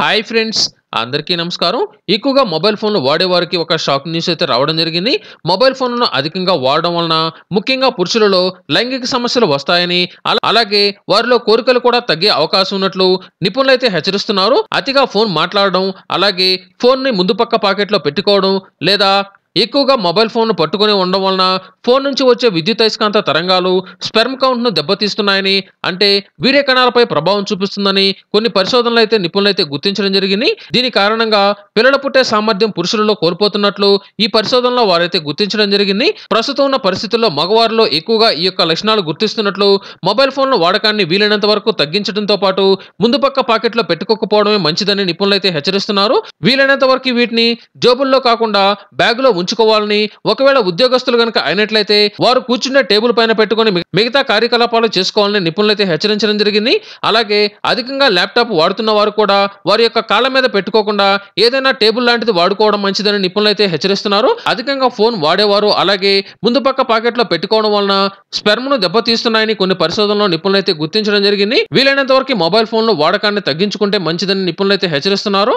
hi friends అందరికీ నమస్కారం ఎక్కువగా మొబైల్ ఫోన్లు వాడేవారికి ఒక షాక్ న్యూస్ అయితే రావడం జరిగింది మొబైల్ ఫోన్లను అధికంగా వాడడం వలన ముఖ్యంగా పురుషులలో లైంగిక సమస్యలు వస్తాయని అలాగే వారిలో కోరికలు కూడా తగ్గే అవకాశం ఉన్నట్లు నిపుణులు అయితే హెచ్చరిస్తున్నారు అతిగా ఫోన్ మాట్లాడడం అలాగే ఫోన్ని ముందు పక్క పాకెట్లో పెట్టుకోవడం లేదా ఎక్కువగా మొబైల్ ఫోన్ను పట్టుకుని ఉండడం వలన ఫోన్ నుంచి వచ్చే విద్యుత్ అయస్కాంత తరంగాలు స్పెర్మ్ కౌంట్ను దెబ్బతీస్తున్నాయని అంటే వీర్య కణాలపై ప్రభావం చూపిస్తుందని కొన్ని పరిశోధనలు అయితే నిపుణులైతే గుర్తించడం జరిగింది దీని కారణంగా పిల్లల పుట్టే సామర్థ్యం పురుషులలో కోల్పోతున్నట్లు ఈ పరిశోధనలో వారైతే గుర్తించడం జరిగింది ప్రస్తుతం ఉన్న పరిస్థితుల్లో మగవారిలో ఎక్కువగా ఈ యొక్క లక్షణాలు గుర్తిస్తున్నట్లు మొబైల్ ఫోన్ల వాడకాన్ని వీలైనంత వరకు తగ్గించడంతో పాటు ముందు పక్క పాకెట్లో పెట్టుకోకపోవడమే మంచిదని నిపుణులైతే హెచ్చరిస్తున్నారు వీలైనంత వరకు వీటిని జోబుల్లో కాకుండా బ్యాగులో ఉంచుకోవాలని ఒకవేళ ఉద్యోగస్తులు గనక అయినట్లయితే వారు కూర్చున్న టేబుల్ పైన పెట్టుకుని మిగతా కార్యకలాపాలు చేసుకోవాలని నిపుణులైతే హెచ్చరించడం జరిగింది అలాగే అధికంగా ల్యాప్టాప్ వాడుతున్న వారు కూడా వారి యొక్క కాళ్ళ మీద పెట్టుకోకుండా ఏదైనా టేబుల్ లాంటిది వాడుకోవడం మంచిదని నిపుణులైతే హెచ్చరిస్తున్నారు అధికంగా ఫోన్ వాడేవారు అలాగే ముందు పక్క పాకెట్లో పెట్టుకోవడం వలన స్పెర్మ్ను దెబ్బతీస్తున్నాయని కొన్ని పరిశోధనలో నిపుణులైతే గుర్తించడం జరిగింది వీలైనంత వరకు మొబైల్ ఫోన్లు వాడకాన్ని తగ్గించుకుంటే మంచిదని నిపుణులైతే హెచ్చరిస్తున్నారు